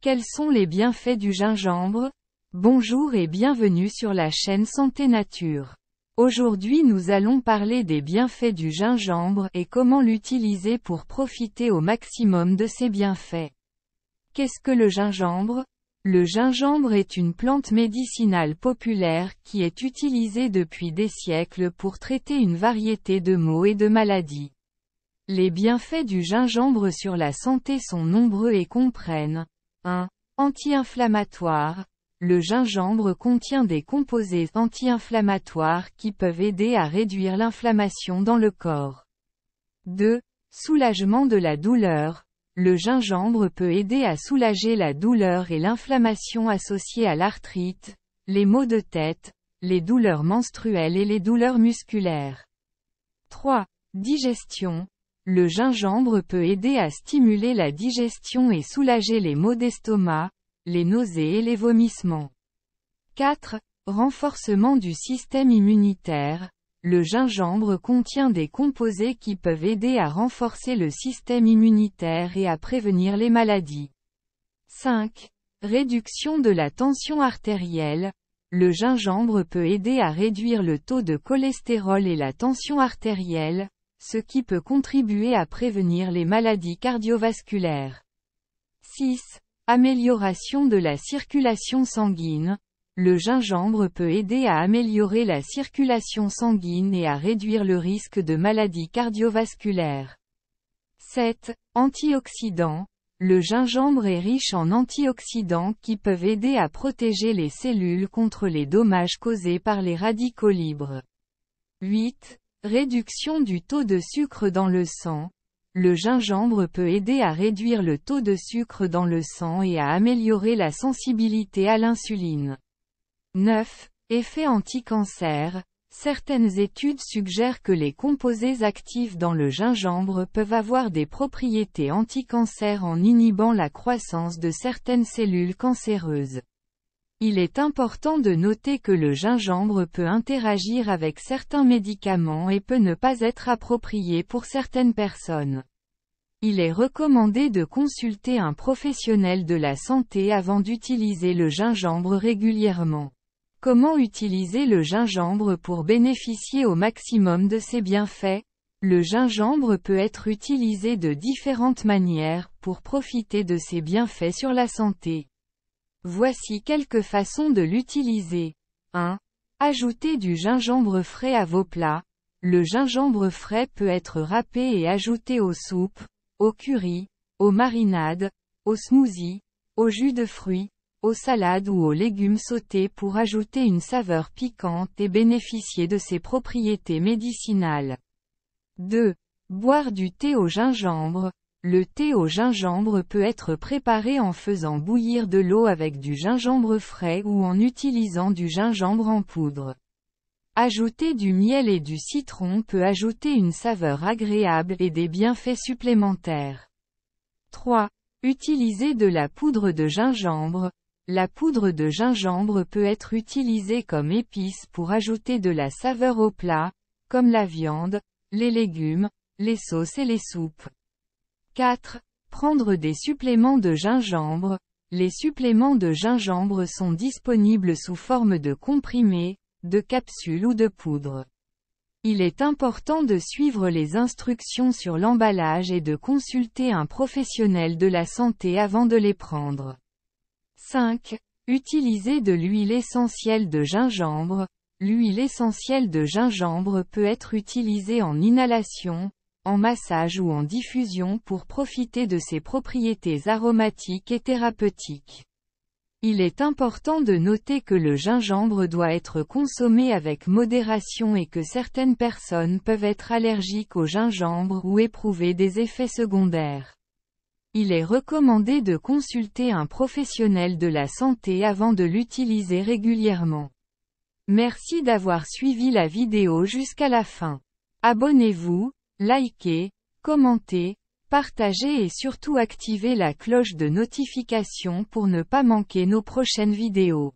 Quels sont les bienfaits du gingembre Bonjour et bienvenue sur la chaîne Santé Nature. Aujourd'hui nous allons parler des bienfaits du gingembre et comment l'utiliser pour profiter au maximum de ses bienfaits. Qu'est-ce que le gingembre Le gingembre est une plante médicinale populaire qui est utilisée depuis des siècles pour traiter une variété de maux et de maladies. Les bienfaits du gingembre sur la santé sont nombreux et comprennent 1. Anti-inflammatoire. Le gingembre contient des composés anti-inflammatoires qui peuvent aider à réduire l'inflammation dans le corps. 2. Soulagement de la douleur. Le gingembre peut aider à soulager la douleur et l'inflammation associées à l'arthrite, les maux de tête, les douleurs menstruelles et les douleurs musculaires. 3. Digestion. Le gingembre peut aider à stimuler la digestion et soulager les maux d'estomac, les nausées et les vomissements. 4. Renforcement du système immunitaire. Le gingembre contient des composés qui peuvent aider à renforcer le système immunitaire et à prévenir les maladies. 5. Réduction de la tension artérielle. Le gingembre peut aider à réduire le taux de cholestérol et la tension artérielle, ce qui peut contribuer à prévenir les maladies cardiovasculaires. 6. Amélioration de la circulation sanguine. Le gingembre peut aider à améliorer la circulation sanguine et à réduire le risque de maladies cardiovasculaires. 7. Antioxydants. Le gingembre est riche en antioxydants qui peuvent aider à protéger les cellules contre les dommages causés par les radicaux libres. 8. Réduction du taux de sucre dans le sang. Le gingembre peut aider à réduire le taux de sucre dans le sang et à améliorer la sensibilité à l'insuline. 9. Effet anticancer. Certaines études suggèrent que les composés actifs dans le gingembre peuvent avoir des propriétés anticancéreuses en inhibant la croissance de certaines cellules cancéreuses. Il est important de noter que le gingembre peut interagir avec certains médicaments et peut ne pas être approprié pour certaines personnes. Il est recommandé de consulter un professionnel de la santé avant d'utiliser le gingembre régulièrement. Comment utiliser le gingembre pour bénéficier au maximum de ses bienfaits Le gingembre peut être utilisé de différentes manières pour profiter de ses bienfaits sur la santé. Voici quelques façons de l'utiliser. 1. Ajoutez du gingembre frais à vos plats. Le gingembre frais peut être râpé et ajouté aux soupes, aux curry, aux marinades, aux smoothies, aux jus de fruits, aux salades ou aux légumes sautés pour ajouter une saveur piquante et bénéficier de ses propriétés médicinales. 2. Boire du thé au gingembre, le thé au gingembre peut être préparé en faisant bouillir de l'eau avec du gingembre frais ou en utilisant du gingembre en poudre. Ajouter du miel et du citron peut ajouter une saveur agréable et des bienfaits supplémentaires. 3. Utiliser de la poudre de gingembre. La poudre de gingembre peut être utilisée comme épice pour ajouter de la saveur au plat, comme la viande, les légumes, les sauces et les soupes. 4. Prendre des suppléments de gingembre. Les suppléments de gingembre sont disponibles sous forme de comprimés, de capsules ou de poudre. Il est important de suivre les instructions sur l'emballage et de consulter un professionnel de la santé avant de les prendre. 5. Utiliser de l'huile essentielle de gingembre. L'huile essentielle de gingembre peut être utilisée en inhalation, en massage ou en diffusion pour profiter de ses propriétés aromatiques et thérapeutiques. Il est important de noter que le gingembre doit être consommé avec modération et que certaines personnes peuvent être allergiques au gingembre ou éprouver des effets secondaires. Il est recommandé de consulter un professionnel de la santé avant de l'utiliser régulièrement. Merci d'avoir suivi la vidéo jusqu'à la fin. Abonnez-vous, likez, commentez, partagez et surtout activez la cloche de notification pour ne pas manquer nos prochaines vidéos.